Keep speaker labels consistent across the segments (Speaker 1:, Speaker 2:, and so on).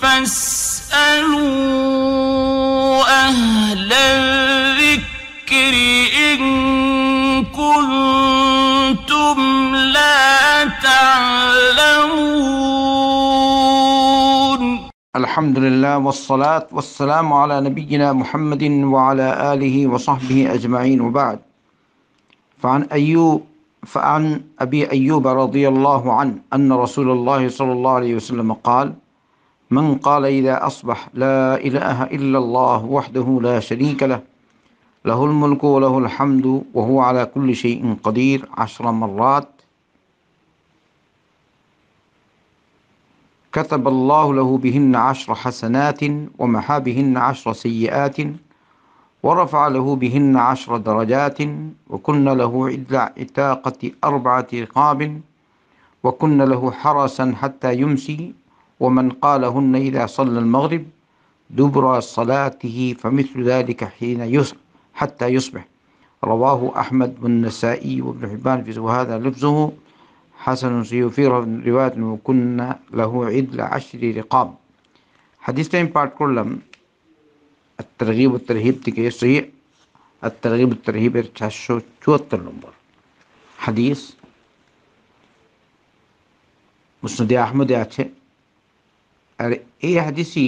Speaker 1: فاسألوا أهل الذكر إن كنتم لا تعلمون الحمد لله والصلاة والسلام على نبينا محمد وعلى آله وصحبه أجمعين وبعد فعن أيوب فعن أبي أيوب رضي الله عنه أن رسول الله صلى الله عليه وسلم قال من قال إذا أصبح لا إله إلا الله وحده لا شريك له له الملك وله الحمد وهو على كل شيء قدير عشر مرات كتب الله له بهن عشر حسنات ومحى بهن عشر سيئات ورفع له بهن عشر درجات وكن له عدل عتاقة أربعة رقاب وكن له حرسا حتى يمسي ومن قالهن إذا صلى المغرب دبر صلاته فمثل ذلك حين يصبح حتى يصبح رواه أحمد والنسائي وابن حبان في وهذا لفظه حسن سيوفي رواية وكنا له عدل عشر رقاب حديثين আমি كلهم الترغيب তারগিব তারহিব থেকে সহি তারগিব তারহিবের চারশো চুয়াত্তর নম্বর হাদিস মুসনদে আহমদে और إيه حديثي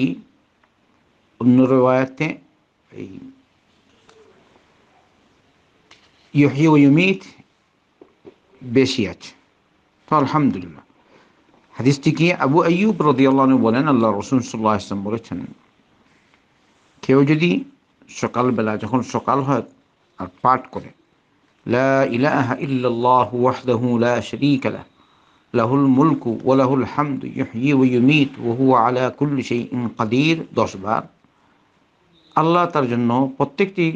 Speaker 1: हदीसी الروايات يحيي ويميت بشيات فالحمد لله حديثتكي أبو أيوب رضي الله عنه ولنا الله رسول صلى الله عليه وسلم بولتن كيوجدي সকাল شقال بلا جهن شقال هاد পাঠ করে لا إله إلا الله وحده لا شريك له লাহুল মুলকু ওলাহুল হামদু ইহি ওহু আলা কুল্লি সেই কাদির দশবার আল্লাহ তার জন্য প্রত্যেকটি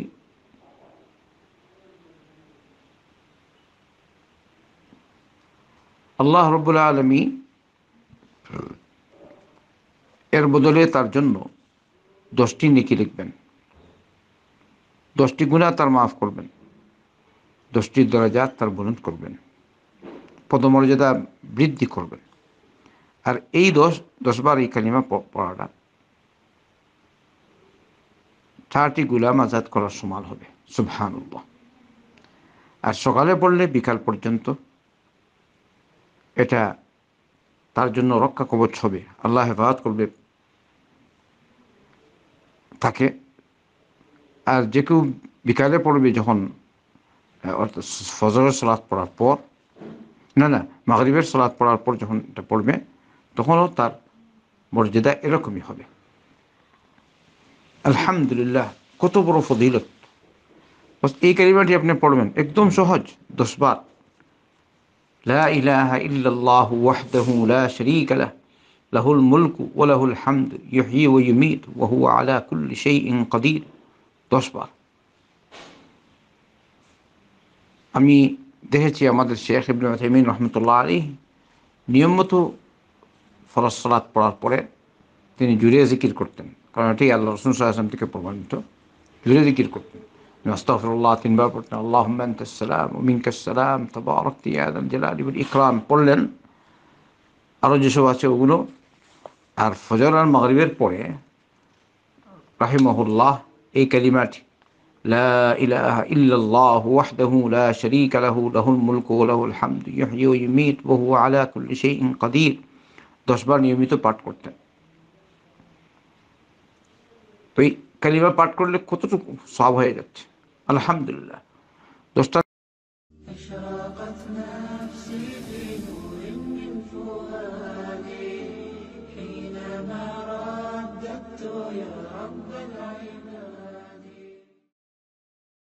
Speaker 1: আল্লাহ রবুল্লা আলমী এর বদলে তার জন্য দশটি নেকি লিখবেন দশটি গুণা তার মাফ করবেন দশটি দরজা তার বুলন্দ করবেন পদমর্যাদা বৃদ্ধি করবেন আর এই দশ দশবার এই কালিমা পড়াটা থার্টি গুলাম আজাদ করার সমান হবে সুভান আর সকালে পড়লে বিকাল পর্যন্ত এটা তার জন্য রক্ষা কবচ হবে আল্লাহ হেফাজত করবে তাকে আর যে কেউ বিকালে পড়বে যখন অর্থাৎ ফজরের সলাৎ পড়ার পর না না মাগরিবের সলাদ পড়ার পর যখন এটা পড়বে তখনও তার মর্যাদা এরকমই হবে আলহামদুলিল্লাহ কত বড় ফদিলত এই কালিমাটি আপনি পড়বেন একদম সহজ বার لا إله إلا الله وحده لا شريك له له الملك وله الحمد يحيي ويميت وهو على كل شيء قدير দশবার أمي دهت يا مدى الشيخ ابن عثيمين رحمة الله عليه নিয়মমতো ফরজ সালাত পড়ার পরে তিনি জুড়ে জিকির করতেন কারণ এটি আল্লাহ রসুল সাল্লাম থেকে প্রমাণিত জুড়ে জিকির করতেন আস্তাফরুল্লাহ তিনবার পড়তেন আল্লাহ সালাম মিনকাসালাম তবারক তিয়াদম জেলাল ইকরাম পড়লেন আরও যেসব আছে ওগুলো আর ফজর আর মাগরিবের পরে রাহিমহুল্লাহ এই কালিমাটি لا إله إلا الله وحده لا شريك له له الملك وله الحمد يحيي ويميت وهو على كل شيء قدير দশবার নিয়মিত পাঠ করতেন তো এই কালিমা পাঠ করলে কতটুকু সব হয়ে যাচ্ছে আলহামদুলিল্লাহ দশটা حينما رددت يا رب العالمين